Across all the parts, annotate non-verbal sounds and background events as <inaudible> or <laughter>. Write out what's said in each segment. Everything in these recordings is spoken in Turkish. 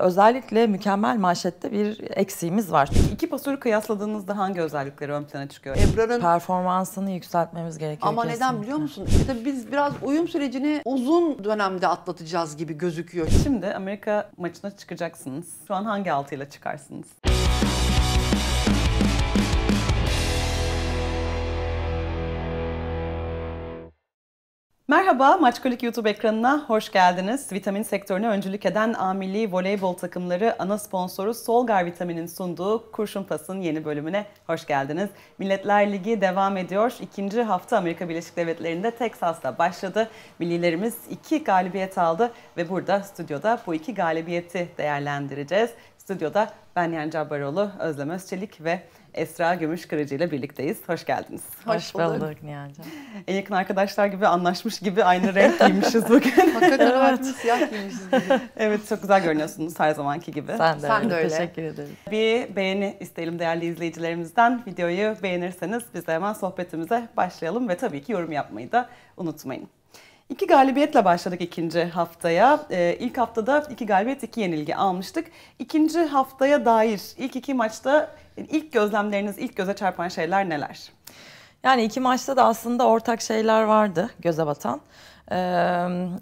Özellikle mükemmel manşette bir eksiğimiz var. İki pasörü kıyasladığınızda hangi özellikleri ön plana çıkıyor? Ebrar'ın performansını yükseltmemiz gerekiyor. Ama kesinlikle. neden biliyor musun? İşte biz biraz uyum sürecini uzun dönemde atlatacağız gibi gözüküyor. Şimdi Amerika maçına çıkacaksınız. Şu an hangi altıyla çıkarsınız? Merhaba, Maçkolik YouTube ekranına hoş geldiniz. Vitamin sektörüne öncülük eden amilli voleybol takımları ana sponsoru Solgar Vitamin'in sunduğu Kurşun Pas'ın yeni bölümüne hoş geldiniz. Milletler Ligi devam ediyor. İkinci hafta Amerika Birleşik Devletleri'nde Texas'ta başladı. Millilerimiz iki galibiyet aldı ve burada stüdyoda bu iki galibiyeti değerlendireceğiz. Stüdyoda ben Yan Cabbaroğlu, Özlem Özçelik ve Esra Gümüşkırıcı ile birlikteyiz. Hoş geldiniz. Hoş, Hoş bulduk Nihal'cığım. En yakın arkadaşlar gibi anlaşmış gibi aynı renk giymişiz bugün. Hakikaten <laughs> evet. siyah giymişiz. evet çok güzel görünüyorsunuz her zamanki gibi. Sen de, Sen de öyle. Teşekkür ederim. Bir beğeni isteyelim değerli izleyicilerimizden. Videoyu beğenirseniz biz de hemen sohbetimize başlayalım ve tabii ki yorum yapmayı da unutmayın. İki galibiyetle başladık ikinci haftaya. Ee, ilk haftada iki galibiyet, iki yenilgi almıştık. İkinci haftaya dair ilk iki maçta ilk gözlemleriniz, ilk göze çarpan şeyler neler? Yani iki maçta da aslında ortak şeyler vardı göze batan. Ee,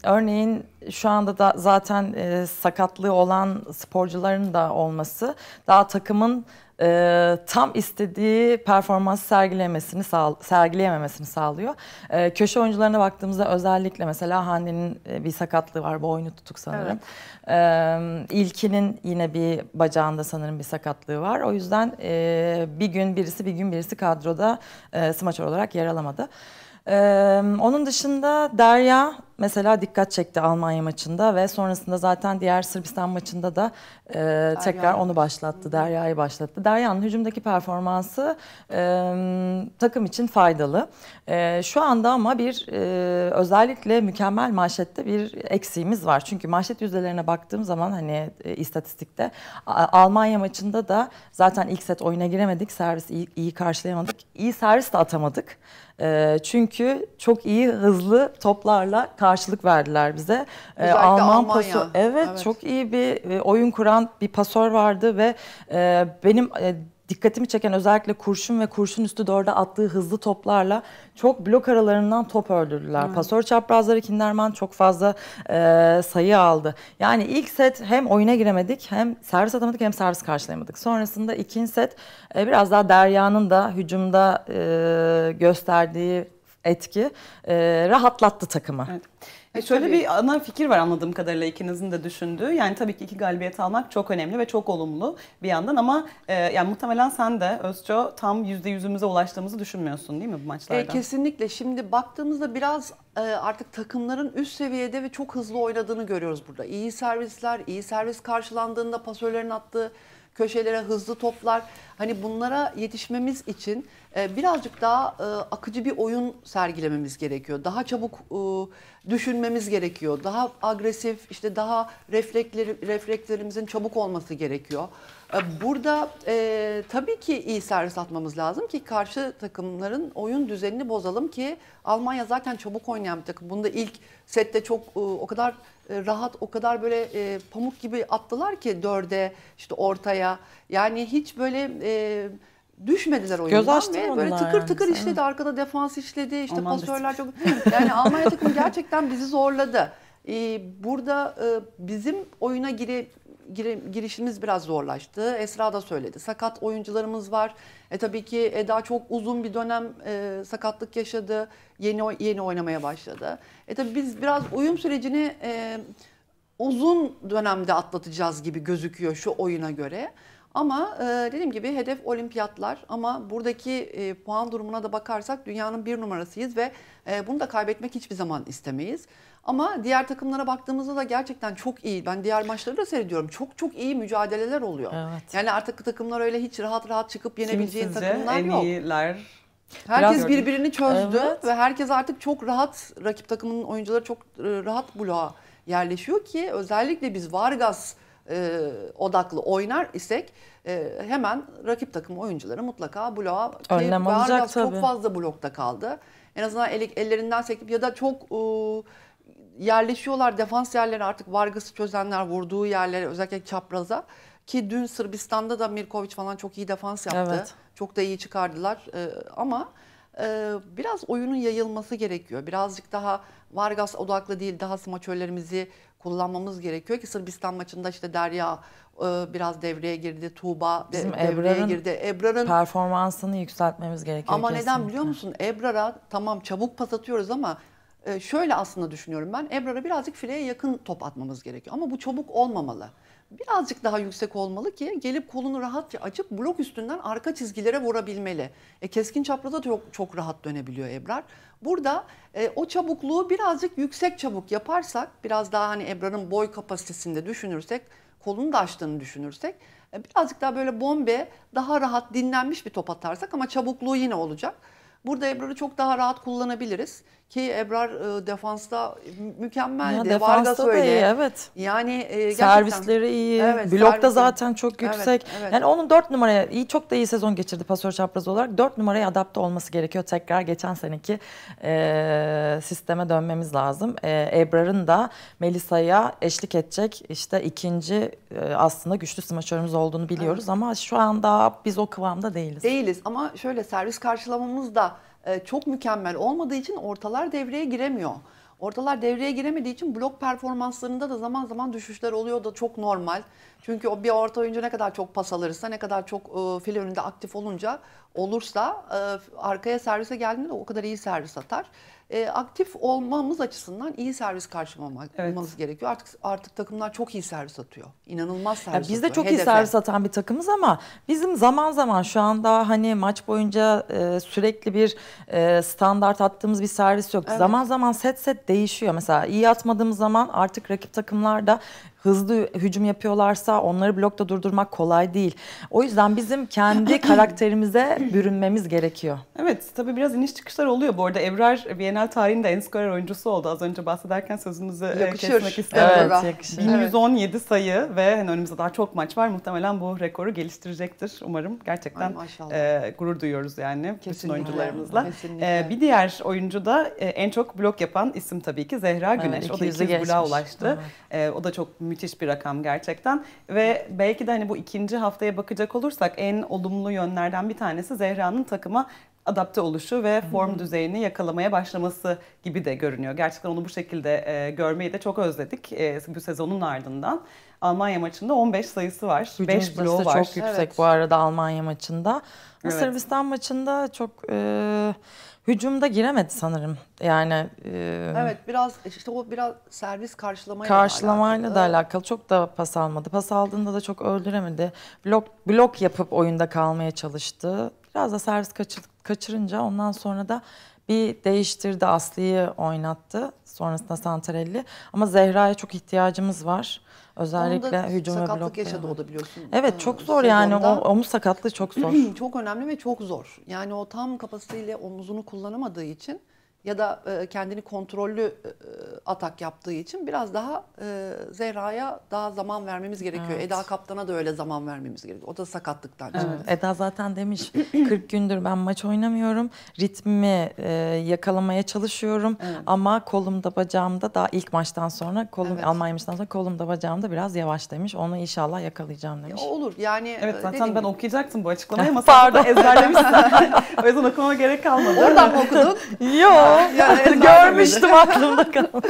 örneğin şu anda da zaten e, sakatlığı olan sporcuların da olması daha takımın e, tam istediği performans sergilemesini sağ, sergileyememesini sağlıyor. E, köşe oyuncularına baktığımızda özellikle mesela Hande'nin e, bir sakatlığı var. bu oyunu tutuk sanırım. Evet. E, İlkinin yine bir bacağında sanırım bir sakatlığı var. O yüzden e, bir gün birisi bir gün birisi kadroda e, smaçör olarak yer alamadı. Ee, onun dışında Derya mesela dikkat çekti Almanya maçında ve sonrasında zaten diğer Sırbistan maçında da e, tekrar onu başlattı, Derya'yı başlattı. Derya'nın hücumdaki performansı e, takım için faydalı. E, şu anda ama bir e, özellikle mükemmel manşette bir eksiğimiz var. Çünkü manşet yüzdelerine baktığım zaman hani e, istatistikte Almanya maçında da zaten ilk set oyuna giremedik, servis iyi, iyi karşılayamadık, iyi servis de atamadık. E, çünkü çok iyi hızlı toplarla karşılık verdiler bize. E, Alman Almanya. paso evet, evet çok iyi bir e, oyun kuran bir pasör vardı ve e, benim e, dikkatimi çeken özellikle kurşun ve kurşun üstü dörde attığı hızlı toplarla çok blok aralarından top öldürdüler. Hmm. Pasör çaprazları Kinderman çok fazla e, sayı aldı. Yani ilk set hem oyuna giremedik hem servis atamadık hem servis karşılayamadık. Sonrasında ikinci set e, biraz daha Derya'nın da hücumda e, gösterdiği etki e, rahatlattı takımı. Evet. E şöyle tabii. bir ana fikir var anladığım kadarıyla ikinizin de düşündüğü. Yani tabii ki iki galibiyet almak çok önemli ve çok olumlu bir yandan ama e, yani muhtemelen sen de Özço tam yüzde yüzümüze ulaştığımızı düşünmüyorsun değil mi bu e, maçlarda? E, kesinlikle. Şimdi baktığımızda biraz e, artık takımların üst seviyede ve çok hızlı oynadığını görüyoruz burada. İyi servisler, iyi servis karşılandığında pasörlerin attığı köşelere hızlı toplar. Hani bunlara yetişmemiz için e, birazcık daha e, akıcı bir oyun sergilememiz gerekiyor. Daha çabuk e, düşünmemiz gerekiyor. Daha agresif, işte daha refleksleri, reflekslerimizin çabuk olması gerekiyor. E, burada e, tabii ki iyi servis atmamız lazım ki karşı takımların oyun düzenini bozalım ki Almanya zaten çabuk oynayan bir takım. Bunda ilk sette çok e, o kadar e, rahat, o kadar böyle e, pamuk gibi attılar ki dörde, işte ortaya. Yani hiç böyle... E, düşmediler oyundan Göz ve böyle tıkır tıkır yani. işledi. Arkada defans işledi. işte Aman pasörler çok yani Almanya takımı gerçekten bizi zorladı. Ee, burada e, bizim oyuna gire girişimiz biraz zorlaştı. Esra da söyledi. Sakat oyuncularımız var. E tabii ki Eda çok uzun bir dönem e, sakatlık yaşadı. Yeni yeni oynamaya başladı. E tabii biz biraz uyum sürecini e, uzun dönemde atlatacağız gibi gözüküyor şu oyuna göre. Ama e, dediğim gibi hedef olimpiyatlar ama buradaki e, puan durumuna da bakarsak dünyanın bir numarasıyız ve e, bunu da kaybetmek hiçbir zaman istemeyiz. Ama diğer takımlara baktığımızda da gerçekten çok iyi. Ben diğer maçları da seyrediyorum. Çok çok iyi mücadeleler oluyor. Evet. Yani artık takımlar öyle hiç rahat rahat çıkıp yenebileceğin Kimsince takımlar en yok. Herkes Biraz birbirini çözdü evet. ve herkes artık çok rahat rakip takımının oyuncuları çok e, rahat bloğa yerleşiyor ki özellikle biz Vargas e, odaklı oynar isek e, hemen rakip takım oyuncuları mutlaka bloğa önlem alacak tabii. Çok fazla blokta kaldı. En azından el, ellerinden çekip ya da çok e, yerleşiyorlar defans yerleri artık Vargas'ı çözenler vurduğu yerlere özellikle çapraza. Ki dün Sırbistan'da da Mirkoviç falan çok iyi defans yaptı. Evet. Çok da iyi çıkardılar ee, ama e, biraz oyunun yayılması gerekiyor. Birazcık daha Vargas odaklı değil daha smaçörlerimizi kullanmamız gerekiyor ki Sırbistan maçında işte Derya e, biraz devreye girdi, Tuğba Bizim de, devreye girdi. Ebrar'ın performansını yükseltmemiz gerekiyor. Ama kesinlikle. neden biliyor musun? Ebrar'a tamam çabuk pas atıyoruz ama e, şöyle aslında düşünüyorum ben. Ebrar'a birazcık fileye yakın top atmamız gerekiyor ama bu çabuk olmamalı birazcık daha yüksek olmalı ki gelip kolunu rahatça açıp blok üstünden arka çizgilere vurabilmeli. E, keskin çapraza çok, çok rahat dönebiliyor Ebrar. Burada e, o çabukluğu birazcık yüksek çabuk yaparsak biraz daha hani Ebrar'ın boy kapasitesinde düşünürsek kolunu da açtığını düşünürsek e, birazcık daha böyle bombe daha rahat dinlenmiş bir top atarsak ama çabukluğu yine olacak. Burada Ebrar'ı çok daha rahat kullanabiliriz. Ki Ebrar e, defansta e, mükemmel Ya, defansta Vargas da öyle. iyi evet. Yani e, Servisleri iyi. Evet, Blokta servisleri. zaten çok yüksek. Evet, evet. Yani onun dört numaraya iyi çok da iyi sezon geçirdi pasör çapraz olarak. dört numaraya adapte olması gerekiyor. Tekrar geçen seneki e, sisteme dönmemiz lazım. E, Ebrar'ın da Melisa'ya eşlik edecek işte ikinci e, aslında güçlü smaçörümüz olduğunu biliyoruz evet. ama şu anda biz o kıvamda değiliz. Değiliz ama şöyle servis karşılamamız da e, çok mükemmel olmadığı için ortalar devreye giremiyor. Ortalar devreye giremediği için blok performanslarında da zaman zaman düşüşler oluyor da çok normal. Çünkü o bir orta oyuncu ne kadar çok pas alırsa, ne kadar çok e, fil önünde aktif olunca olursa e, arkaya servise geldiğinde o kadar iyi servis atar e, aktif olmamız açısından iyi servis karşılamamız evet. gerekiyor. Artık artık takımlar çok iyi servis atıyor. İnanılmaz servis ya biz atıyor. de çok Hedefe. iyi servis atan bir takımız ama bizim zaman zaman şu anda hani maç boyunca e, sürekli bir e, standart attığımız bir servis yok. Evet. Zaman zaman set set değişiyor. Mesela iyi atmadığımız zaman artık rakip takımlar da hızlı hücum yapıyorlarsa onları blokta durdurmak kolay değil. O yüzden bizim kendi <clears throat> karakterimize bürünmemiz gerekiyor. Evet tabii biraz iniş çıkışlar oluyor bu arada. Ebrar Bienal tarihinde en skorer oyuncusu oldu. Az önce bahsederken sözünüzü e, yakışır. kesmek istemiyorum. Evet, yakışır. 1117 sayı ve hani önümüzde daha çok maç var. Muhtemelen bu rekoru geliştirecektir umarım. Gerçekten e, gurur duyuyoruz yani Kesinlikle. bütün oyuncularımızla. Kesinlikle. E, bir diğer oyuncu da e, en çok blok yapan isim tabii ki Zehra Güneş. Evet, o da 200 bloğa ulaştı. Evet. E, o da çok müthiş bir rakam gerçekten. Ve belki de hani bu ikinci haftaya bakacak olursak en olumlu yönlerden bir tanesi Zehra'nın takıma adapte oluşu ve form düzeyini yakalamaya başlaması gibi de görünüyor. Gerçekten onu bu şekilde e, görmeyi de çok özledik e, bu sezonun ardından. Almanya maçında 15 sayısı var. Hücum 5 bloğu var. çok yüksek evet. bu arada Almanya maçında. Evet. Sırbistan maçında çok e, hücumda giremedi sanırım. Yani e, Evet biraz işte o biraz servis karşılamayla karşılamayla da alakalı. alakalı. Çok da pas almadı. Pas aldığında da çok öldüremedi. Blok blok yapıp oyunda kalmaya çalıştı. Biraz da servis kaçır, kaçırınca ondan sonra da bir değiştirdi Aslı'yı oynattı. Sonrasında Santarelli. Ama Zehra'ya çok ihtiyacımız var. Özellikle hücum sakatlık ve blok yaşadı yani. o da biliyorsun. Evet çok zor sezonda. yani o omuz sakatlığı çok zor. <clears throat> çok önemli ve çok zor. Yani o tam kapasiteyle omuzunu kullanamadığı için ya da e, kendini kontrollü e, e, atak yaptığı için biraz daha Zehra'ya daha zaman vermemiz gerekiyor. Evet. Eda Kaptan'a da öyle zaman vermemiz gerekiyor. O da sakatlıktan çıktı. Eda zaten demiş 40 <clears throat> gündür ben maç oynamıyorum. Ritmi yakalamaya çalışıyorum evet. ama kolumda bacağımda daha ilk maçtan sonra kolum evet. Almanya maçtan sonra kolumda bacağımda biraz yavaş demiş. Onu inşallah yakalayacağım demiş. Ya olur yani. Evet zaten ben gibi. okuyacaktım bu açıklamayı ama <laughs> Pardon. ezberlemişsin. <laughs> o yüzden okumama gerek kalmadı. Oradan mı okudun? <laughs> Yok. Görmüştüm aklımda kaldı. <laughs>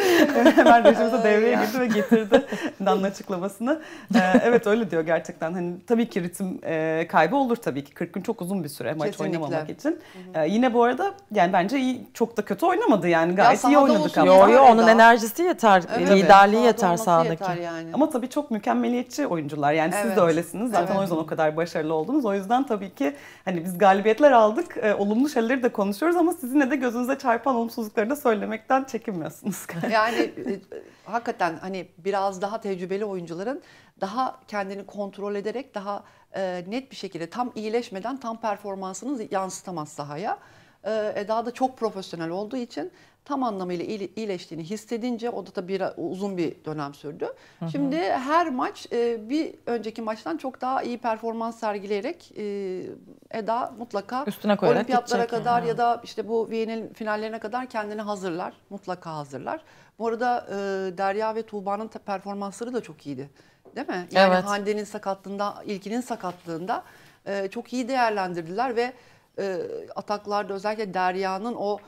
Hemen rejimize devreye girdi ve getirdi Dan'ın açıklamasını. Ee, evet öyle diyor gerçekten. Hani tabii ki ritim e, kaybı olur tabii ki. 40 gün çok uzun bir süre maç Kesinlikle. oynamamak için. Ee, yine bu arada yani bence iyi, çok da kötü oynamadı yani. Gayet ya iyi oynadık ama. Yo yo onun enerjisi yeter. Evet. Liderliği yeter sahadaki. yani. Ama tabii çok mükemmeliyetçi oyuncular. Yani evet. siz de öylesiniz. Zaten evet. o yüzden o kadar başarılı oldunuz. O yüzden tabii ki hani biz galibiyetler aldık. Ee, olumlu şeyleri de konuşuyoruz ama sizinle de gözünüze çarpan yapan olumsuzlukları da söylemekten çekinmiyorsunuz. yani e, hakikaten hani biraz daha tecrübeli oyuncuların daha kendini kontrol ederek daha e, net bir şekilde tam iyileşmeden tam performansını yansıtamaz sahaya. E, Eda da çok profesyonel olduğu için tam anlamıyla iyileştiğini hissedince o da tabii biraz, uzun bir dönem sürdü. Hı hı. Şimdi her maç e, bir önceki maçtan çok daha iyi performans sergileyerek e, Eda mutlaka Üstüne olimpiyatlara kadar yani. ya da işte bu Viyen'in finallerine kadar kendini hazırlar. Mutlaka hazırlar. Bu arada e, Derya ve Tuğba'nın performansları da çok iyiydi. Değil mi? Yani evet. Hande'nin sakatlığında, ilkinin sakatlığında e, çok iyi değerlendirdiler ve e, ataklarda özellikle Derya'nın o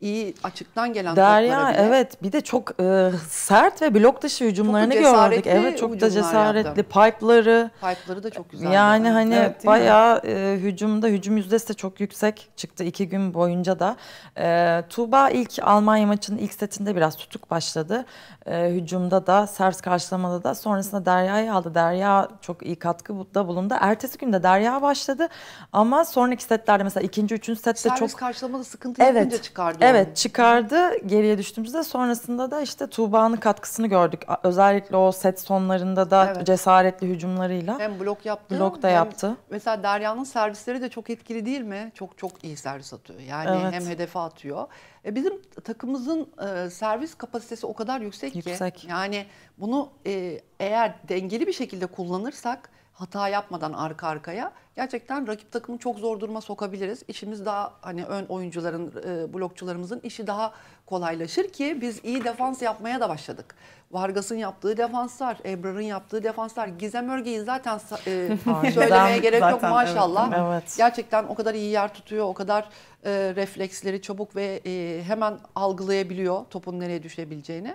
iyi açıktan gelen Derya bile. evet bir de çok e, sert ve blok dışı hücumlarını çok gördük. Evet çok da cesaretli yaptım. pipe'ları. Pipe'ları da çok güzel. Yani yani. hani evet, bayağı e, hücumda hücum yüzdesi de çok yüksek çıktı iki gün boyunca da. E, Tuğba ilk Almanya maçının ilk setinde biraz tutuk başladı. E, hücumda da sers karşılamada da sonrasında Derya'yı aldı. Derya çok iyi katkıda bulundu. Ertesi günde Derya başladı ama sonraki setlerde mesela ikinci üçüncü sette Servis çok... Servis karşılamada sıkıntı evet. yapınca çıkardı. Evet çıkardı geriye düştüğümüzde sonrasında da işte Tuğba'nın katkısını gördük. Özellikle o set sonlarında da evet. cesaretli hücumlarıyla. Hem blok yaptı. Blok da yaptı. Mesela Derya'nın servisleri de çok etkili değil mi? Çok çok iyi servis atıyor. Yani evet. hem hedefe atıyor. E bizim takımımızın e, servis kapasitesi o kadar yüksek, yüksek. ki. Yani bunu e, eğer dengeli bir şekilde kullanırsak hata yapmadan arka arkaya gerçekten rakip takımı çok zor duruma sokabiliriz. İşimiz daha hani ön oyuncuların, e, blokçularımızın işi daha kolaylaşır ki biz iyi defans yapmaya da başladık. Vargas'ın yaptığı defanslar, Ebrar'ın yaptığı defanslar, Gizem Örge'yi zaten e, <laughs> söylemeye gerek zaten, yok maşallah. Evet, evet. Gerçekten o kadar iyi yer tutuyor, o kadar e, refleksleri çabuk ve e, hemen algılayabiliyor topun nereye düşebileceğini.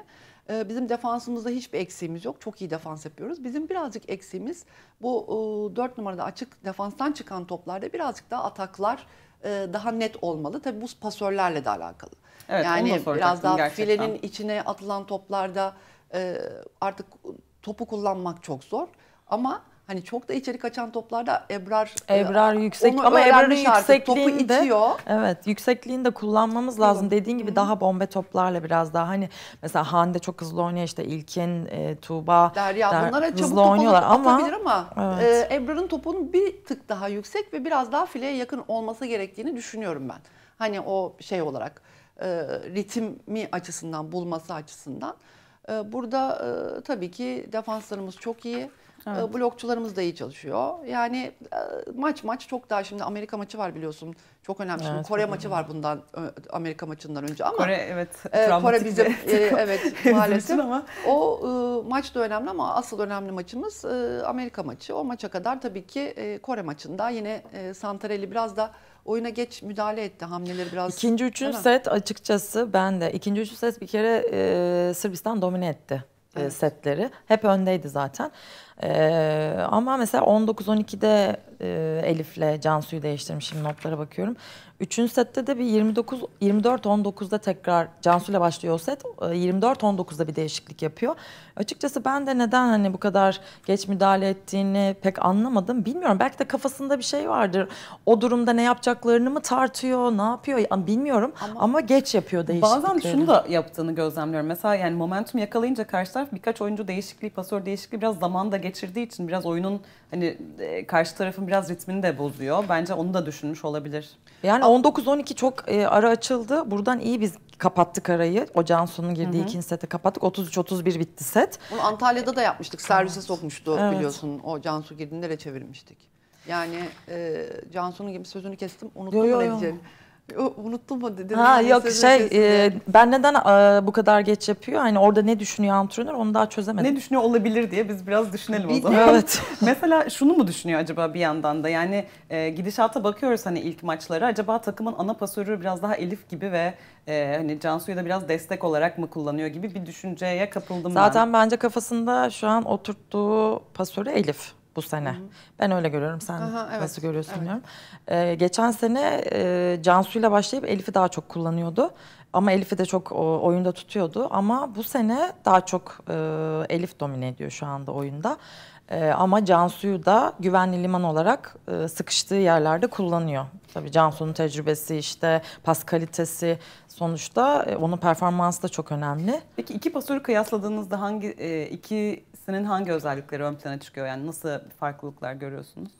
Ee, bizim defansımızda hiçbir eksiğimiz yok. Çok iyi defans yapıyoruz. Bizim birazcık eksiğimiz bu e, 4 numarada açık defanstan çıkan toplarda birazcık daha ataklar e, daha net olmalı. Tabii bu pasörlerle de alakalı. Evet, yani biraz daha gerçekten. filenin içine atılan toplarda e, artık topu kullanmak çok zor. Ama Hani çok da içerik açan toplarda Ebrar e, Ebrar yüksek ama Ebrar'ın yüksekliğini Topu itiyor. Evet, yüksekliğini de kullanmamız lazım. Hı. Dediğin gibi Hı. daha bombe toplarla biraz daha hani mesela Hande çok hızlı oynuyor işte İlkin, e, Tuğba Derya der, bunlara hızlı çabuk oynuyorlar ama ama evet. e, Ebrar'ın topunun bir tık daha yüksek ve biraz daha fileye yakın olması gerektiğini düşünüyorum ben. Hani o şey olarak e, ritmi açısından bulması açısından. E, burada e, tabii ki defanslarımız çok iyi. Ee, evet. Blokçularımız da iyi çalışıyor. Yani e, maç maç çok daha şimdi Amerika maçı var biliyorsun. Çok önemli. Şimdi evet, Kore maçı var bundan Amerika maçından önce ama Kore evet e, Kore bizim e, evet <laughs> maalesef ama o e, maç da önemli ama asıl önemli maçımız e, Amerika maçı. O maça kadar tabii ki e, Kore maçında yine e, Santarelli biraz da oyuna geç müdahale etti hamleleri biraz. İkinci üçüncü set açıkçası ben de ikinci üçüncü set bir kere e, Sırbistan domine etti e, evet. setleri. Hep öndeydi zaten. Ee, ama mesela 19-12'de e, Elif'le Cansu'yu değiştirmişim notlara bakıyorum. Üçüncü sette de bir 29 24-19'da tekrar Cansu'yla başlıyor o set. 24-19'da ee, bir değişiklik yapıyor. Açıkçası ben de neden hani bu kadar geç müdahale ettiğini pek anlamadım. Bilmiyorum belki de kafasında bir şey vardır. O durumda ne yapacaklarını mı tartıyor, ne yapıyor bilmiyorum ama, ama geç yapıyor değişiklikleri. Bazen şunu da yaptığını gözlemliyorum. Mesela yani momentum yakalayınca karşı taraf birkaç oyuncu değişikliği, pasör değişikliği biraz zaman da geçirdiği için biraz oyunun hani e, karşı tarafın biraz ritmini de bozuyor. Bence onu da düşünmüş olabilir. Yani 19-12 çok e, ara açıldı. Buradan iyi biz kapattık arayı. O Cansu'nun girdiği hı hı. ikinci sete kapattık. 33-31 bitti set. Bunu Antalya'da da yapmıştık. Servise evet. sokmuştu evet. biliyorsun. O Cansu girdiğinde de çevirmiştik. Yani e, Cansu'nun gibi sözünü kestim. Unuttum yo, yo, yo. Unuttum mu dedin? Ha hani yok şey e, ben neden e, bu kadar geç yapıyor? Hani orada ne düşünüyor antrenör onu daha çözemedim. Ne düşünüyor olabilir diye biz biraz düşünelim o zaman. evet. <laughs> Mesela şunu mu düşünüyor acaba bir yandan da? Yani e, gidişata bakıyoruz hani ilk maçları. Acaba takımın ana pasörü biraz daha Elif gibi ve e, hani Cansu'yu da biraz destek olarak mı kullanıyor gibi bir düşünceye kapıldım Zaten ben. Zaten bence kafasında şu an oturttuğu pasörü Elif bu sene. Hı-hı. Ben öyle görüyorum. Sen Aha, evet, nasıl görüyorsun evet. bilmiyorum. Ee, geçen sene e, Cansu ile başlayıp Elif'i daha çok kullanıyordu. Ama Elif'i de çok o, oyunda tutuyordu. Ama bu sene daha çok e, Elif domine ediyor şu anda oyunda. E, ama Cansu'yu da güvenli liman olarak e, sıkıştığı yerlerde kullanıyor. Tabii Cansu'nun tecrübesi işte pas kalitesi sonuçta e, onun performansı da çok önemli. Peki iki pasörü kıyasladığınızda hangi e, iki ikisinin hangi özellikleri ön plana çıkıyor? Yani nasıl farklılıklar görüyorsunuz?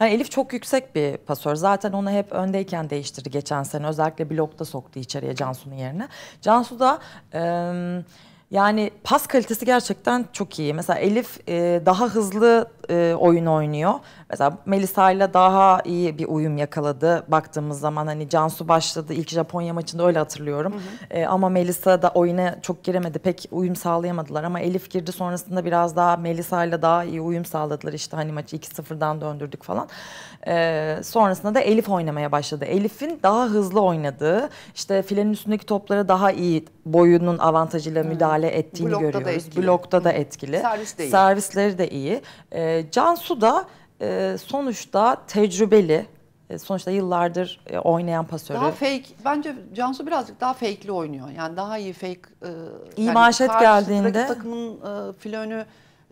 Yani Elif çok yüksek bir pasör. Zaten onu hep öndeyken değiştirdi geçen sene. Özellikle blokta soktu içeriye Cansu'nun yerine. Cansu da... E, yani pas kalitesi gerçekten çok iyi. Mesela Elif e, daha hızlı e, oyun oynuyor. Mesela Melisa ile daha iyi bir uyum yakaladı baktığımız zaman. Hani Cansu başladı ilk Japonya maçında öyle hatırlıyorum. Hı hı. E, ama Melisa da oyuna çok giremedi. Pek uyum sağlayamadılar ama Elif girdi sonrasında biraz daha Melisa ile daha iyi uyum sağladılar. İşte hani maçı 2-0'dan döndürdük falan. E, sonrasında da Elif oynamaya başladı. Elif'in daha hızlı oynadığı, işte filenin üstündeki toplara daha iyi boyunun avantajıyla müdahale hı. ettiğini Blokta görüyoruz. Da Blokta da etkili. Servis de iyi. Servisleri de iyi. E, Cansu da e, sonuçta tecrübeli, e, sonuçta yıllardır e, oynayan pasörü. Daha fake, bence Cansu birazcık daha fake'li oynuyor. Yani daha iyi fake. E, iyi yani maaşet geldiğinde. takımın e, filonu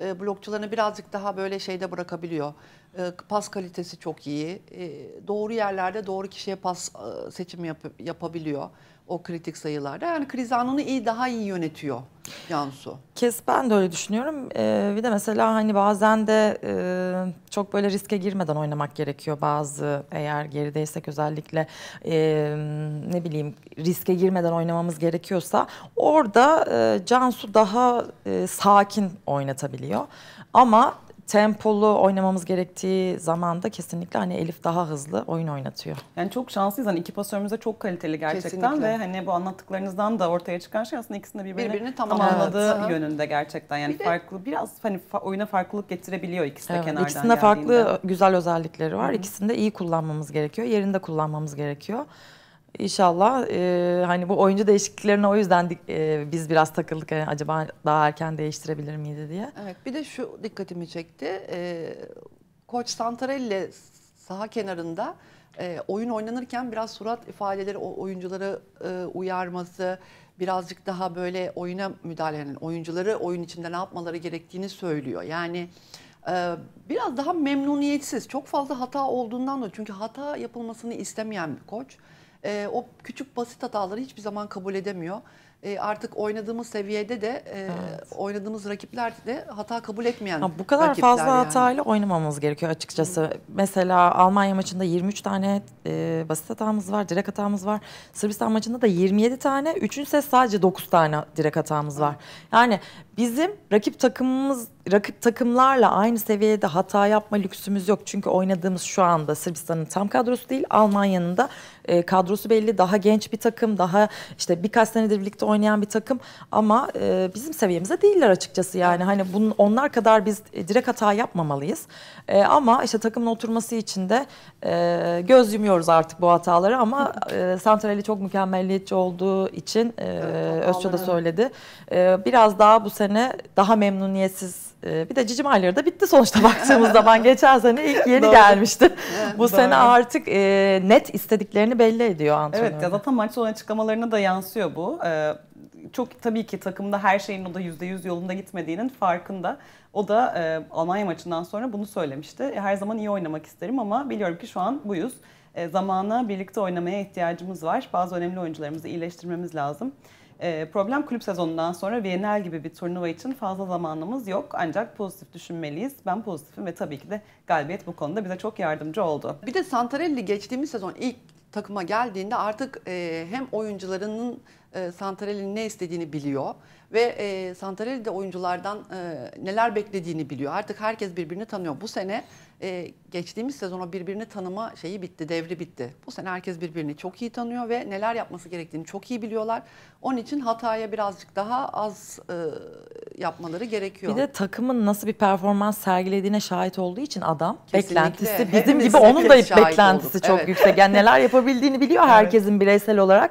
e, blokçularını birazcık daha böyle şeyde bırakabiliyor. E, pas kalitesi çok iyi. E, doğru yerlerde doğru kişiye pas e, seçimi yap, yapabiliyor o kritik sayılarda. Yani kriz anını iyi daha iyi yönetiyor Yansu Kes ben de öyle düşünüyorum. Ee, bir de mesela hani bazen de e, çok böyle riske girmeden oynamak gerekiyor bazı eğer gerideysek özellikle e, ne bileyim riske girmeden oynamamız gerekiyorsa orada e, Cansu daha e, sakin oynatabiliyor. Ama tempolu oynamamız gerektiği zamanda kesinlikle hani Elif daha hızlı oyun oynatıyor. Yani çok şanslıyız hani iki pasörümüz de çok kaliteli gerçekten kesinlikle. ve hani bu anlattıklarınızdan da ortaya çıkan şey aslında ikisini birbirine birbirini tamamladığı evet. yönünde gerçekten yani bir farklı de, biraz hani fa oyuna farklılık getirebiliyor ikisi de evet, kenardan İkisinde geldiğinde. farklı güzel özellikleri var. Hı-hı. İkisini de iyi kullanmamız gerekiyor. Yerinde kullanmamız gerekiyor. İnşallah e, hani bu oyuncu değişikliklerine o yüzden e, biz biraz takıldık yani e, acaba daha erken değiştirebilir miydi diye. Evet bir de şu dikkatimi çekti. E, Koç Santarelli saha kenarında e, oyun oynanırken biraz surat ifadeleri oyuncuları e, uyarması, birazcık daha böyle oyuna müdahale eden oyuncuları oyun içinde ne yapmaları gerektiğini söylüyor. Yani e, biraz daha memnuniyetsiz, çok fazla hata olduğundan da çünkü hata yapılmasını istemeyen bir koç e, o küçük basit hataları hiçbir zaman kabul edemiyor. E, artık oynadığımız seviyede de e, evet. oynadığımız rakipler de hata kabul etmeyen ha, Bu kadar fazla yani. hatayla oynamamız gerekiyor açıkçası. Hı. Mesela Almanya maçında 23 tane e, basit hatamız var, direkt hatamız var. Sırbistan maçında da 27 tane, 3. ses sadece 9 tane direkt hatamız Hı. var. Yani bizim rakip takımımız rakip takımlarla aynı seviyede hata yapma lüksümüz yok. Çünkü oynadığımız şu anda Sırbistan'ın tam kadrosu değil, Almanya'nın da e, kadrosu belli, daha genç bir takım, daha işte birkaç senedir birlikte oynayan bir takım ama e, bizim seviyemize değiller açıkçası yani hani bunun onlar kadar biz e, direkt hata yapmamalıyız. E, ama işte takımın oturması için de e, göz yumuyoruz artık bu hataları ama e, Santarelli çok mükemmelliyetçi olduğu için e, evet, Özço da söyledi. E, biraz daha bu sene daha memnuniyetsiz ee, bir de Cici Mayları da bitti sonuçta baktığımız zaman. Geçen sene ilk yeni gelmişti. Bu doğru. sene artık e, net istediklerini belli ediyor Antonio Evet ya zaten maç sonu açıklamalarına da yansıyor bu. Ee, çok tabii ki takımda her şeyin o da %100 yolunda gitmediğinin farkında. O da e, Almanya maçından sonra bunu söylemişti. E, her zaman iyi oynamak isterim ama biliyorum ki şu an buyuz. E, zamana birlikte oynamaya ihtiyacımız var. Bazı önemli oyuncularımızı iyileştirmemiz lazım. Ee, problem kulüp sezonundan sonra Viyenel gibi bir turnuva için fazla zamanımız yok. Ancak pozitif düşünmeliyiz. Ben pozitifim ve tabii ki de galibiyet bu konuda bize çok yardımcı oldu. Bir de Santarelli geçtiğimiz sezon ilk takıma geldiğinde artık e, hem oyuncularının e, Santarelli'nin ne istediğini biliyor ve e, Santarelli de oyunculardan e, neler beklediğini biliyor. Artık herkes birbirini tanıyor. Bu sene e, geçtiğimiz sezona birbirini tanıma şeyi bitti, devri bitti. Bu sene herkes birbirini çok iyi tanıyor ve neler yapması gerektiğini çok iyi biliyorlar. Onun için hataya birazcık daha az e, yapmaları gerekiyor. Bir de takımın nasıl bir performans sergilediğine şahit olduğu için adam Kesinlikle. beklentisi bizim Hepimiz gibi onun da beklentisi olduk. çok evet. yüksek. Yani neler yapabildiğini biliyor evet. herkesin bireysel olarak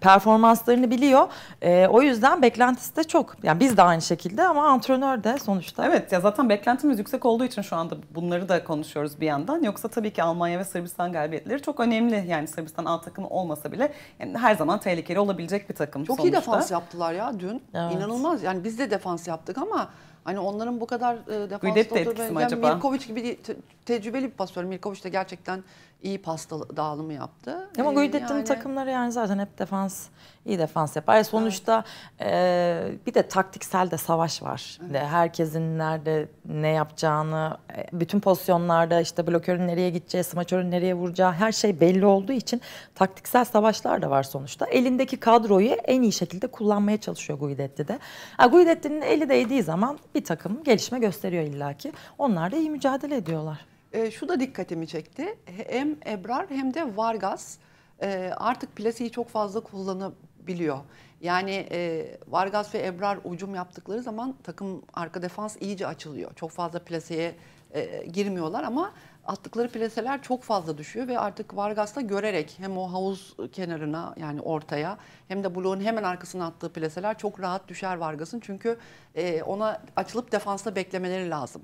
performanslarını biliyor. E, o yüzden beklentisi de çok. Yani biz de aynı şekilde ama antrenör de sonuçta. Evet ya zaten beklentimiz yüksek olduğu için şu anda bunları da konuşuyoruz bir yandan. Yoksa tabii ki Almanya ve Sırbistan galibiyetleri çok önemli. Yani Sırbistan alt takımı olmasa bile yani her zaman tehlikeli olabilecek bir takım Çok sonuçta. iyi defans yaptılar ya dün. Evet. İnanılmaz. Yani biz de defans yaptık ama Hani onların bu kadar defans defansta de etkisi mi acaba? Milkovic gibi te- tecrübeli bir pasör. Milkovic de gerçekten iyi pasta dağılımı yaptı. Ama ee, Guidetti'nin yani... takımları yani zaten hep defans, iyi defans yapar. Sonuçta e, bir de taktiksel de savaş var. Evet. Herkesin nerede ne yapacağını, e, bütün pozisyonlarda işte blokörün nereye gideceği, smaçörün nereye vuracağı her şey belli olduğu için taktiksel savaşlar da var sonuçta. Elindeki kadroyu en iyi şekilde kullanmaya çalışıyor Guidetti de. Yani Guidetti'nin eli değdiği zaman bir takım gelişme gösteriyor illaki. Onlar da iyi mücadele ediyorlar e, şu da dikkatimi çekti. Hem Ebrar hem de Vargas e, artık plaseyi çok fazla kullanabiliyor. Yani e, Vargas ve Ebrar ucum yaptıkları zaman takım arka defans iyice açılıyor. Çok fazla plaseye e, girmiyorlar ama attıkları plaseler çok fazla düşüyor ve artık Vargas da görerek hem o havuz kenarına yani ortaya hem de bloğun hemen arkasına attığı plaseler çok rahat düşer Vargas'ın. Çünkü e, ona açılıp defansta beklemeleri lazım.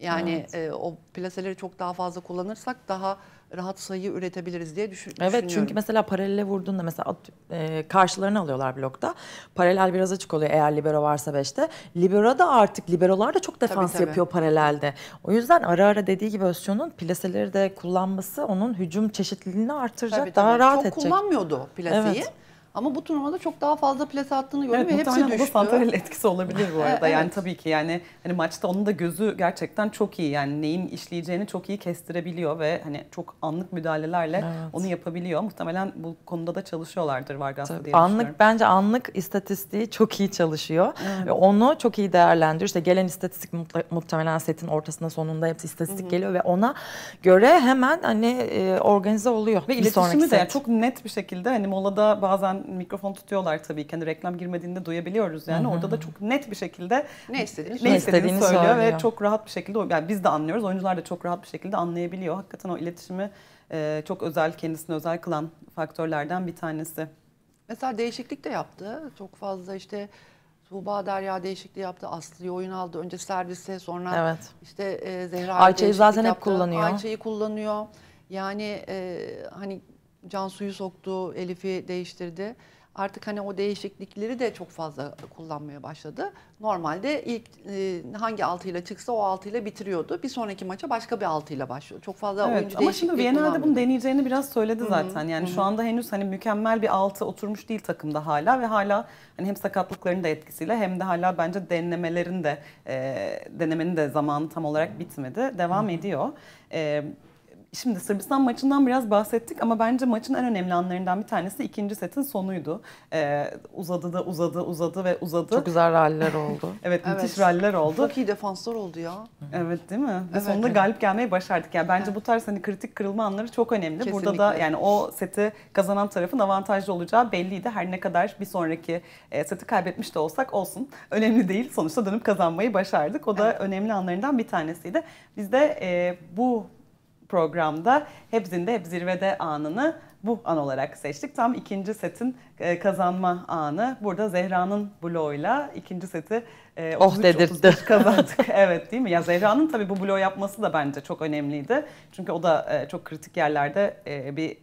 Yani evet. e, o plaseleri çok daha fazla kullanırsak daha rahat sayı üretebiliriz diye düşün evet, düşünüyorum. Evet çünkü mesela paralele vurduğunda mesela e, karşılarını alıyorlar blokta. Paralel biraz açık oluyor eğer libero varsa 5'te. Libero da artık liberolar da çok defans tabii, tabii. yapıyor paralelde. O yüzden ara ara dediği gibi Özcan'ın plaseleri de kullanması onun hücum çeşitliliğini artıracak tabii, daha rahat çok edecek. Çok kullanmıyordu plaseyi. Evet. Ama bu turnuvada çok daha fazla plase attığını gördüm evet, ve hepsi düştü. Evet, Santarel'in etkisi olabilir bu <laughs> arada. evet. Yani tabii ki yani hani maçta onun da gözü gerçekten çok iyi. Yani neyin işleyeceğini çok iyi kestirebiliyor ve hani çok anlık müdahalelerle evet. onu yapabiliyor. Muhtemelen bu konuda da çalışıyorlardır Vargas'la diye düşünüyorum. Anlık bence anlık istatistiği çok iyi çalışıyor. Evet. Ve onu çok iyi değerlendiriyor. İşte gelen istatistik muhtemelen setin ortasında sonunda hepsi istatistik Hı-hı. geliyor ve ona göre hemen hani e, organize oluyor. Ve bir iletişimi de set. çok net bir şekilde hani molada bazen mikrofon tutuyorlar tabii ki. Hani reklam girmediğinde duyabiliyoruz yani. Hı hı. Orada da çok net bir şekilde ne istediğini, ne istediğini söylüyor, söylüyor ve çok rahat bir şekilde yani biz de anlıyoruz. Oyuncular da çok rahat bir şekilde anlayabiliyor. Hakikaten o iletişimi e, çok özel kendisini özel kılan faktörlerden bir tanesi. Mesela değişiklik de yaptı. Çok fazla işte Tuğba Derya değişikliği yaptı. Aslı'yı oyun aldı. Önce servise sonra evet. işte e, Zehra Ayça'yı zaten yaptı. hep kullanıyor. Ayça'yı kullanıyor. Yani e, hani Cansu'yu soktu, Elif'i değiştirdi. Artık hani o değişiklikleri de çok fazla kullanmaya başladı. Normalde ilk e, hangi altıyla çıksa o altıyla bitiriyordu. Bir sonraki maça başka bir altıyla başlıyor. Çok fazla evet, oyuncu Ama şimdi Viyana'da bunu deneyeceğini biraz söyledi zaten. Hı -hı. Yani Hı -hı. şu anda henüz hani mükemmel bir altı oturmuş değil takımda hala ve hala hani hem sakatlıkların da etkisiyle hem de hala bence denemelerin de e, denemenin de zamanı tam olarak bitmedi. Devam Hı -hı. ediyor. E, Şimdi Sırbistan maçından biraz bahsettik ama bence maçın en önemli anlarından bir tanesi ikinci setin sonuydu. Ee, uzadı da uzadı, uzadı ve uzadı. Çok güzel raller oldu. evet, <laughs> evet, müthiş raller oldu. Çok iyi defanslar oldu ya. Evet değil mi? Evet, ve sonunda galip gelmeyi başardık. Yani bence bu tarz hani kritik kırılma anları çok önemli. Kesinlikle. Burada da yani o seti kazanan tarafın avantajlı olacağı belliydi. Her ne kadar bir sonraki e, seti kaybetmiş de olsak olsun. Önemli değil. Sonuçta dönüp kazanmayı başardık. O da evet. önemli anlarından bir tanesiydi. Biz de e, bu programda hepsinde Hep Zirvede anını bu an olarak seçtik. Tam ikinci setin e, kazanma anı. Burada Zehra'nın bloğuyla ikinci seti e, oh 33, kazandık. <laughs> evet değil mi? Ya Zehra'nın tabii bu bloğu yapması da bence çok önemliydi. Çünkü o da e, çok kritik yerlerde e, bir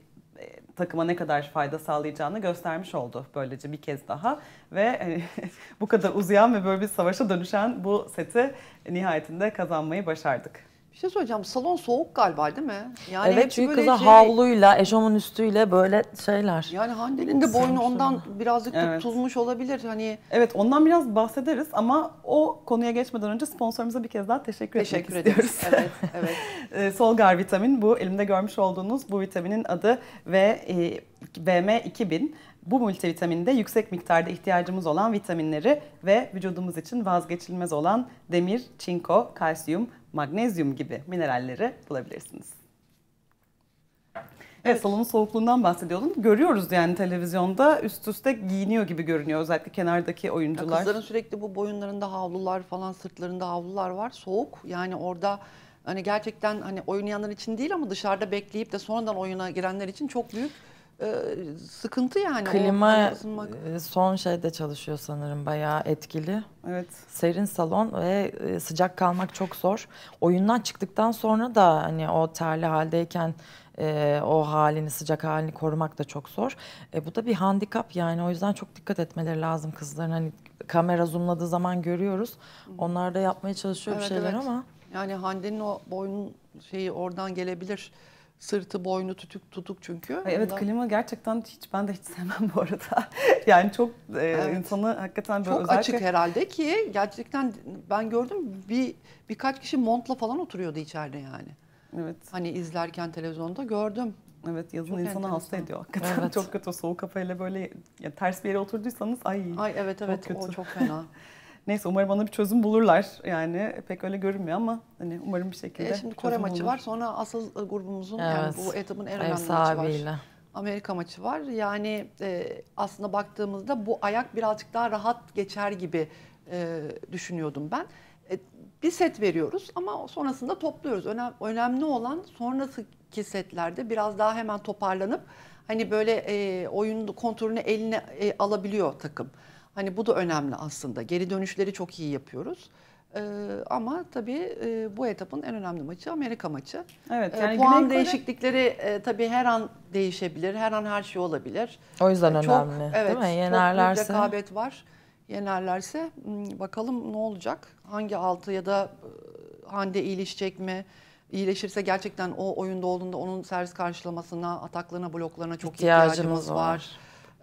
takıma ne kadar fayda sağlayacağını göstermiş oldu böylece bir kez daha. Ve <laughs> bu kadar uzayan ve böyle bir savaşa dönüşen bu seti nihayetinde kazanmayı başardık. Bir şey söyleyeceğim. Salon soğuk galiba değil mi? Yani evet çünkü kıza şey... havluyla, eşomun üstüyle böyle şeyler. Yani Hande'nin de boynu ondan birazcık evet. tutulmuş olabilir. hani. Evet ondan biraz bahsederiz ama o konuya geçmeden önce sponsorumuza bir kez daha teşekkür, teşekkür etmek ederiz. istiyoruz. Evet, evet. <laughs> Ee, Solgar vitamin bu. Elimde görmüş olduğunuz bu vitaminin adı ve e, BM 2000 Bu multivitaminde yüksek miktarda ihtiyacımız olan vitaminleri ve vücudumuz için vazgeçilmez olan demir, çinko, kalsiyum, magnezyum gibi mineralleri bulabilirsiniz. Evet salonun soğukluğundan bahsediyordum. Görüyoruz yani televizyonda üst üste giyiniyor gibi görünüyor özellikle kenardaki oyuncular. Ya kızların sürekli bu boyunlarında havlular falan sırtlarında havlular var. Soğuk yani orada hani gerçekten hani oynayanlar için değil ama dışarıda bekleyip de sonradan oyuna girenler için çok büyük ee, sıkıntı yani. Klima e, son şeyde çalışıyor sanırım bayağı etkili. Evet. Serin salon ve e, sıcak kalmak çok zor. Oyundan çıktıktan sonra da hani o terli haldeyken e, o halini sıcak halini korumak da çok zor. E, bu da bir handikap yani o yüzden çok dikkat etmeleri lazım kızların hani kamera zoomladığı zaman görüyoruz. Onlar da yapmaya çalışıyor evet, bir şeyler evet. ama. Yani Hande'nin o boyun şeyi oradan gelebilir. Sırtı, boynu tütük tutuk çünkü. Ay evet Ondan... klima gerçekten hiç ben de hiç sevmem bu arada. <laughs> yani çok e, insanı hakikaten böyle çok özellikle... açık herhalde ki gerçekten ben gördüm bir birkaç kişi montla falan oturuyordu içeride yani. Evet. Hani izlerken televizyonda gördüm. Evet yazın çok insanı enteresan. hasta ediyor hakikaten. Evet. <laughs> çok kötü soğuk kafayla böyle ya, ters bir yere oturduysanız ay. Ay evet evet çok kötü. o çok fena. <laughs> Neyse umarım bana bir çözüm bulurlar. Yani pek öyle görünmüyor ama hani umarım bir e, şekilde. E şimdi Kore maçı olur. var. Sonra asıl e, grubumuzun evet. yani bu etapın en önemli maçı var. Amerika maçı var. Yani e, aslında baktığımızda bu ayak birazcık daha rahat geçer gibi e, düşünüyordum ben. E, bir set veriyoruz ama sonrasında topluyoruz. Önem, önemli olan sonraki setlerde biraz daha hemen toparlanıp hani böyle e, oyunun kontrolünü eline e, alabiliyor takım. Hani bu da önemli aslında. Geri dönüşleri çok iyi yapıyoruz. Ee, ama tabii e, bu etapın en önemli maçı Amerika maçı. Evet. Ee, yani e, puan Güney değişiklikleri e, tabii her an değişebilir. Her an her şey olabilir. O yüzden e, çok, önemli. Evet, değil mi? Yenerlerse. Çok rekabet var. Yenerlerse hmm, bakalım ne olacak? Hangi altı ya da e, Hande iyileşecek mi? İyileşirse gerçekten o oyunda olduğunda onun servis karşılamasına, ataklarına, bloklarına çok ihtiyacımız, ihtiyacımız var.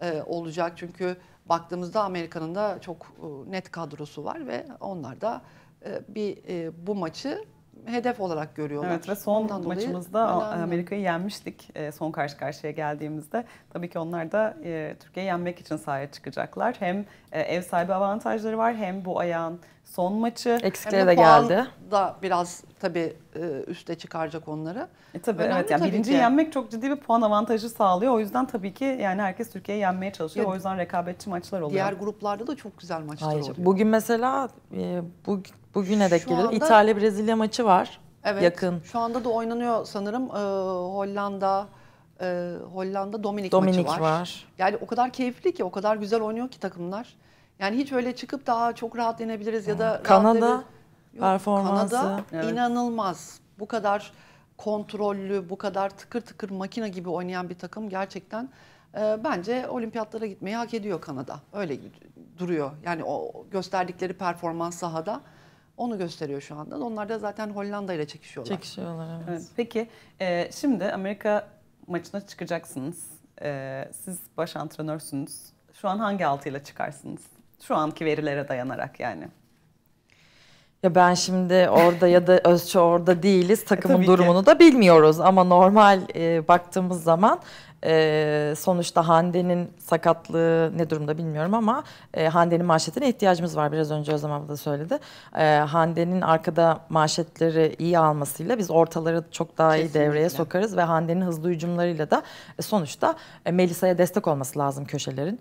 var. E, olacak çünkü baktığımızda Amerika'nın da çok e, net kadrosu var ve onlar da e, bir e, bu maçı hedef olarak görüyorlar. Evet ve son Ondan maçımızda Amerika'yı yenmiştik son karşı karşıya geldiğimizde. Tabii ki onlar da Türkiye'yi yenmek için sahaya çıkacaklar. Hem ev sahibi avantajları var hem bu ayağın son maçı. Eksikleri de geldi. da biraz tabii e, üste çıkaracak onları. E tabii Önemli evet yani tabii birinciyi ki. yenmek çok ciddi bir puan avantajı sağlıyor. O yüzden tabii ki yani herkes Türkiye'yi yenmeye çalışıyor. Ya, o yüzden rekabetçi maçlar oluyor. Diğer gruplarda da çok güzel maçlar Hayır, oluyor. Bugün mesela e, bu, bugüne dek gelelim. Anda... İtalya Brezilya maçı var. Evet. Yakın. Şu anda da oynanıyor sanırım ee, Hollanda e, Hollanda Dominik, Dominik maçı var. var. Yani o kadar keyifli ki o kadar güzel oynuyor ki takımlar. Yani hiç öyle çıkıp daha çok rahat denebiliriz ya da hmm. Kanada Yok, performansı Kanada evet. inanılmaz. Bu kadar kontrollü, bu kadar tıkır tıkır makina gibi oynayan bir takım gerçekten e, bence olimpiyatlara gitmeyi hak ediyor Kanada. Öyle duruyor. Yani o gösterdikleri performans sahada onu gösteriyor şu anda. Onlar da zaten Hollanda ile çekişiyorlar. Çekişiyorlar evet. evet peki e, şimdi Amerika maçına çıkacaksınız. E, siz baş antrenörsünüz. Şu an hangi altıyla çıkarsınız? Şu anki verilere dayanarak yani. Ya ben şimdi orada ya da Özçe orada değiliz. Takımın e, durumunu ki. da bilmiyoruz ama normal e, baktığımız zaman e, sonuçta Hande'nin sakatlığı ne durumda bilmiyorum ama e, Hande'nin manşetine ihtiyacımız var. Biraz önce Özlem abla da söyledi. E, Hande'nin arkada manşetleri iyi almasıyla biz ortaları çok daha Kesinlikle. iyi devreye sokarız ve Hande'nin hızlı hücumlarıyla da e, sonuçta e, Melisa'ya destek olması lazım köşelerin.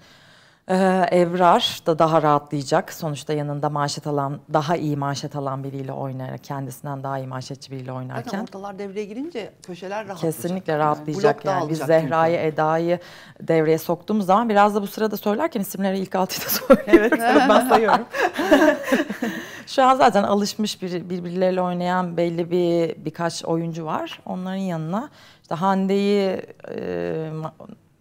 Ee, Evrar da daha rahatlayacak. Sonuçta yanında maaşet alan, daha iyi maaşet alan biriyle oynar. Kendisinden daha iyi maaşetçi biriyle oynarken. Zaten ortalar devreye girince köşeler rahatlayacak. Kesinlikle rahatlayacak. Yani, yani biz Zehra'yı, Eda'yı devreye soktuğumuz zaman biraz da bu sırada söylerken isimleri ilk altıda söylüyorum. <laughs> Evet. ben sayıyorum. Şu an zaten alışmış bir, birbirleriyle oynayan belli bir birkaç oyuncu var. Onların yanına işte Hande'yi e,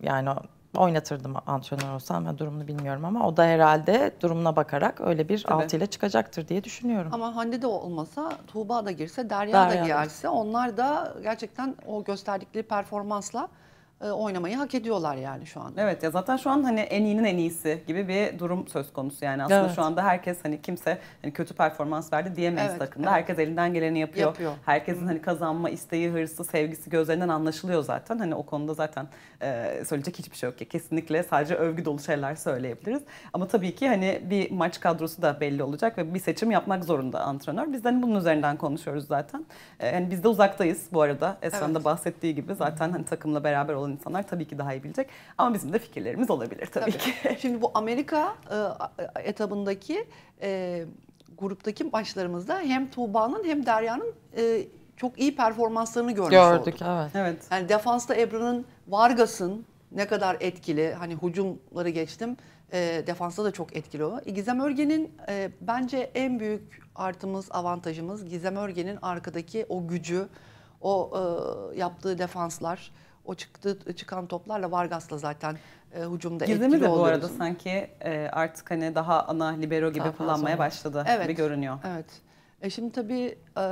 yani oynatırdım antrenör olsam. ve durumunu bilmiyorum ama o da herhalde durumuna bakarak öyle bir Tabii. altıyla çıkacaktır diye düşünüyorum. Ama Hande de olmasa, Tuğba da girse, Derya, Derya da gelse onlar da gerçekten o gösterdikleri performansla e, oynamayı hak ediyorlar yani şu anda. Evet ya zaten şu an hani en iyinin en iyisi gibi bir durum söz konusu yani aslında evet. şu anda herkes hani kimse hani kötü performans verdi diyemeyiz evet, takımda. Evet. Herkes elinden geleni yapıyor. yapıyor. Herkesin Hı. hani kazanma isteği, hırsı, sevgisi gözlerinden anlaşılıyor zaten. Hani o konuda zaten e, söyleyecek hiçbir şey yok ya. Kesinlikle sadece övgü dolu şeyler söyleyebiliriz. Ama tabii ki hani bir maç kadrosu da belli olacak ve bir seçim yapmak zorunda antrenör. Biz de hani bunun üzerinden konuşuyoruz zaten. E, hani biz de uzaktayız bu arada. Esra'nın evet. da bahsettiği gibi zaten hani takımla beraber olan olan insanlar tabii ki daha iyi bilecek. Ama bizim de fikirlerimiz olabilir tabii, tabii. ki. <laughs> Şimdi bu Amerika e, e, etabındaki e, gruptaki başlarımızda hem Tuğba'nın hem Derya'nın çok iyi performanslarını görmüş Gördük, olduk. evet. evet. Yani defansta Ebru'nun Vargas'ın ne kadar etkili, hani hücumları geçtim, e, defansta da çok etkili o. Gizem Örgen'in e, bence en büyük artımız, avantajımız Gizem Örgen'in arkadaki o gücü, o e, yaptığı defanslar o çıktı çıkan toplarla Vargas'la zaten e, hücumda Gizemi etkili de bu arada sanki e, artık hani daha ana libero gibi daha kullanmaya sonra. başladı evet. gibi görünüyor. Evet. E şimdi tabii e,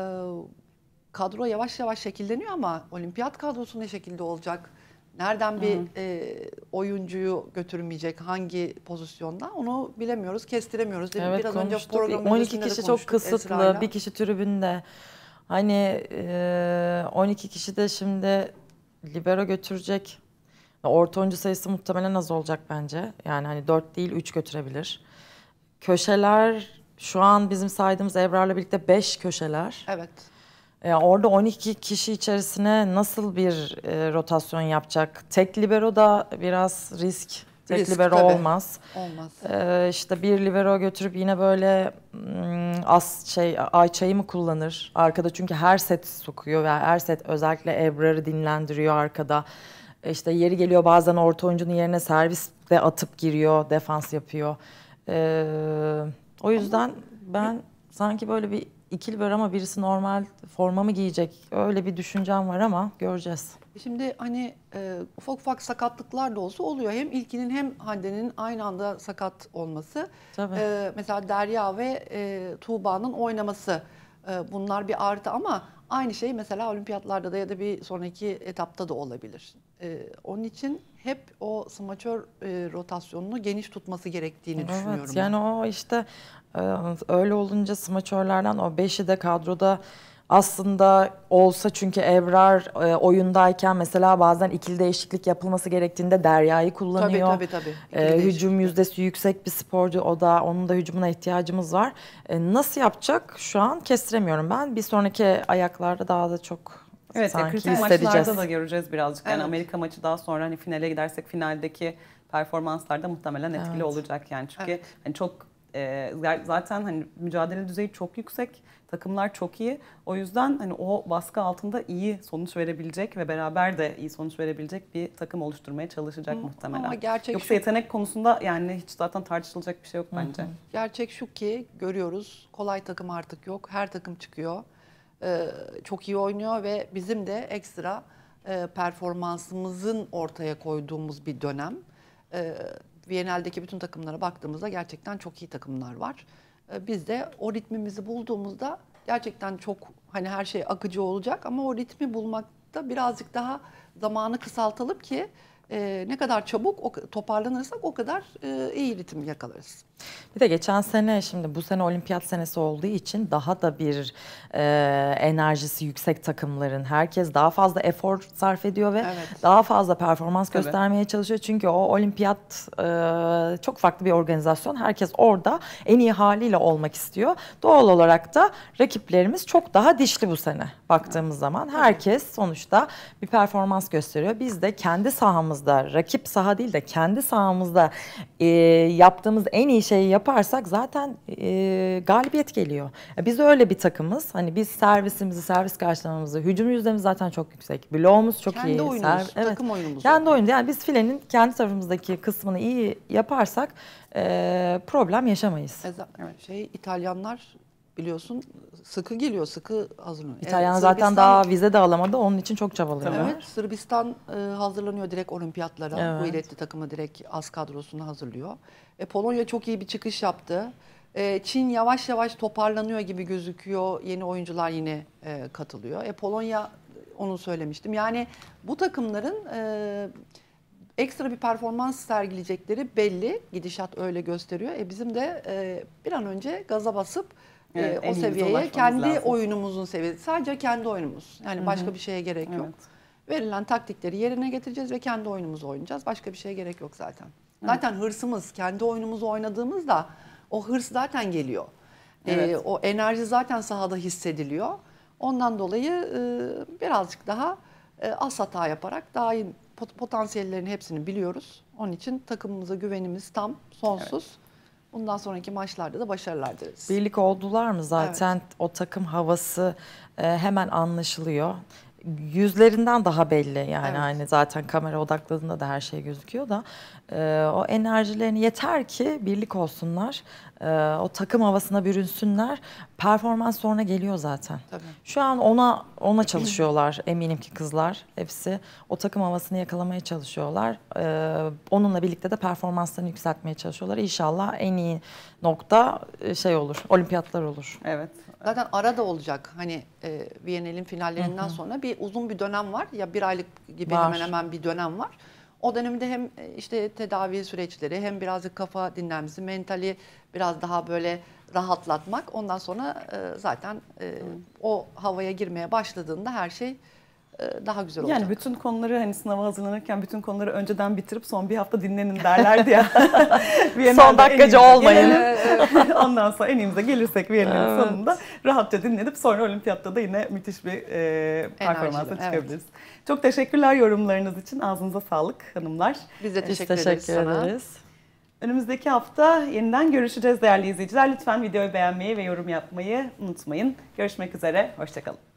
kadro yavaş yavaş şekilleniyor ama olimpiyat kadrosu ne şekilde olacak? Nereden bir e, oyuncuyu götürmeyecek, hangi pozisyonda onu bilemiyoruz, kestiremiyoruz. evet, Biraz konuştuk. önce programın 12 kişi çok kısıtlı, Esra'yla. bir kişi tribünde. Hani e, 12 kişi de şimdi libero götürecek. Orta oyuncu sayısı muhtemelen az olacak bence. Yani hani 4 değil 3 götürebilir. Köşeler şu an bizim saydığımız Ebrar'la birlikte 5 köşeler. Evet. Ee, orada 12 kişi içerisine nasıl bir e, rotasyon yapacak? Tek libero da biraz risk Tek Risk, libero tabii. olmaz. Olmaz. Ee, işte bir libero götürüp yine böyle hmm, az şey ay çayı mı kullanır? Arkada çünkü her set sokuyor ve her set özellikle Ebrar'ı dinlendiriyor arkada. İşte yeri geliyor bazen orta oyuncunun yerine servis de atıp giriyor, defans yapıyor. Ee, o yüzden ben sanki böyle bir ikil var ama birisi normal forma mı giyecek? Öyle bir düşüncem var ama göreceğiz. Şimdi hani e, ufak ufak sakatlıklar da olsa oluyor. Hem ilkinin hem Hande'nin aynı anda sakat olması. Tabii. E, mesela Derya ve e, Tuğba'nın oynaması e, bunlar bir artı ama aynı şey mesela olimpiyatlarda da ya da bir sonraki etapta da olabilir. E, onun için hep o smaçör e, rotasyonunu geniş tutması gerektiğini evet, düşünüyorum. Evet yani ben. o işte e, öyle olunca smaçörlerden o beşi de kadroda aslında olsa çünkü Evrar e, oyundayken mesela bazen ikili değişiklik yapılması gerektiğinde Derya'yı kullanıyor. Tabii tabii tabii. E, hücum yüzdesi yüksek bir sporcu o da onun da hücumuna ihtiyacımız var. E, nasıl yapacak şu an kestiremiyorum ben. Bir sonraki ayaklarda daha da çok Evet, sanki kritik maçlarda da göreceğiz birazcık. Yani evet. Amerika maçı daha sonra hani finale gidersek finaldeki performanslarda muhtemelen etkili evet. olacak yani. Çünkü evet. hani çok e, zaten hani mücadele düzeyi çok yüksek Takımlar çok iyi. O yüzden hani o baskı altında iyi sonuç verebilecek ve beraber de iyi sonuç verebilecek bir takım oluşturmaya çalışacak Hı, muhtemelen. Ama gerçek Yoksa şu... yetenek konusunda yani hiç zaten tartışılacak bir şey yok bence. Hı hı. Gerçek şu ki görüyoruz kolay takım artık yok. Her takım çıkıyor. Ee, çok iyi oynuyor ve bizim de ekstra e, performansımızın ortaya koyduğumuz bir dönem. Ee, Viyanel'deki bütün takımlara baktığımızda gerçekten çok iyi takımlar var. Ee, biz de o ritmimizi bulduğumuzda gerçekten çok hani her şey akıcı olacak ama o ritmi bulmakta birazcık daha zamanı kısaltalım ki e, ne kadar çabuk toparlanırsak o kadar e, iyi ritim yakalarız. Bir de geçen sene şimdi bu sene olimpiyat senesi olduğu için daha da bir e, enerjisi yüksek takımların herkes daha fazla efor sarf ediyor ve evet. daha fazla performans Tabii. göstermeye çalışıyor. Çünkü o olimpiyat e, çok farklı bir organizasyon. Herkes orada en iyi haliyle olmak istiyor. Doğal olarak da rakiplerimiz çok daha dişli bu sene baktığımız evet. zaman. Herkes sonuçta bir performans gösteriyor. Biz de kendi sahamızda rakip saha değil de kendi sahamızda e, yaptığımız en iyi şeyi yaparsak zaten e, galibiyet geliyor. E, biz öyle bir takımız. Hani biz servisimizi, servis karşılamamızı, hücum yüzdemiz zaten çok yüksek. Bloğumuz çok kendi iyi. Kendi oyunumuz, Serv- evet. takım oyunumuz. Kendi oyunumuz. Yani biz filenin kendi tarafımızdaki kısmını iyi yaparsak e, problem yaşamayız. Evet, şey İtalyanlar biliyorsun sıkı geliyor, sıkı hazırlanıyor. İtalyan evet, zaten daha vize de alamadı. Onun için çok çabalıyor. Evet, Sırbistan e, hazırlanıyor direkt olimpiyatlara. Evet. Kuvvetli takımı direkt az kadrosunu hazırlıyor. E, Polonya çok iyi bir çıkış yaptı. E, Çin yavaş yavaş toparlanıyor gibi gözüküyor. Yeni oyuncular yine e, katılıyor. E, Polonya onu söylemiştim. Yani bu takımların e, ekstra bir performans sergileyecekleri belli. Gidişat öyle gösteriyor. E, bizim de e, bir an önce gaza basıp ee, evet, e, o seviyeye kendi lazım. oyunumuzun seviyesi. Sadece kendi oyunumuz. Yani Hı -hı. başka bir şeye gerek yok. Verilen taktikleri yerine getireceğiz ve kendi oyunumuzu oynayacağız. Başka bir şeye gerek yok zaten. Evet. Zaten hırsımız, kendi oyunumuzu oynadığımızda o hırs zaten geliyor. Ee, evet. E, o enerji zaten sahada hissediliyor. Ondan dolayı e, birazcık daha e, az hata yaparak daha iyi pot potansiyellerini hepsini biliyoruz. Onun için takımımıza güvenimiz tam, sonsuz. Evet. Bundan sonraki maçlarda da başarılar dileriz. Birlik oldular mı zaten evet. o takım havası e, hemen anlaşılıyor yüzlerinden daha belli yani evet. hani zaten kamera odakladığında da her şey gözüküyor da e, o enerjilerini yeter ki birlik olsunlar e, o takım havasına bürünsünler performans sonra geliyor zaten Tabii. şu an ona ona çalışıyorlar <clears throat> eminim ki kızlar hepsi o takım havasını yakalamaya çalışıyorlar e, onunla birlikte de performanslarını yükseltmeye çalışıyorlar İnşallah en iyi nokta e, şey olur olimpiyatlar olur evet zaten ara da olacak hani e, Viyanel'in finallerinden Hı-hı. sonra bir uzun bir dönem var. Ya bir aylık gibi var. hemen hemen bir dönem var. O dönemde hem e, işte tedavi süreçleri hem birazcık kafa dinlenmesi, mentali biraz daha böyle rahatlatmak. Ondan sonra e, zaten e, o havaya girmeye başladığında her şey e, daha güzel olacak. Yani bütün konuları hani sınava hazırlanırken bütün konuları önceden bitirip son bir hafta dinlenin derlerdi ya. <laughs> son dakikacı olmayın. Gelelim. <laughs> Ondan sonra enimize gelirsek Viyana'nın evet. sonunda rahatça dinlenip sonra olimpiyatta da yine müthiş bir e, performansa çıkabiliriz. Evet. Çok teşekkürler yorumlarınız için. Ağzınıza sağlık hanımlar. Biz de teşekkür, Biz teşekkür ederiz, ederiz Önümüzdeki hafta yeniden görüşeceğiz değerli izleyiciler. Lütfen videoyu beğenmeyi ve yorum yapmayı unutmayın. Görüşmek üzere, hoşçakalın.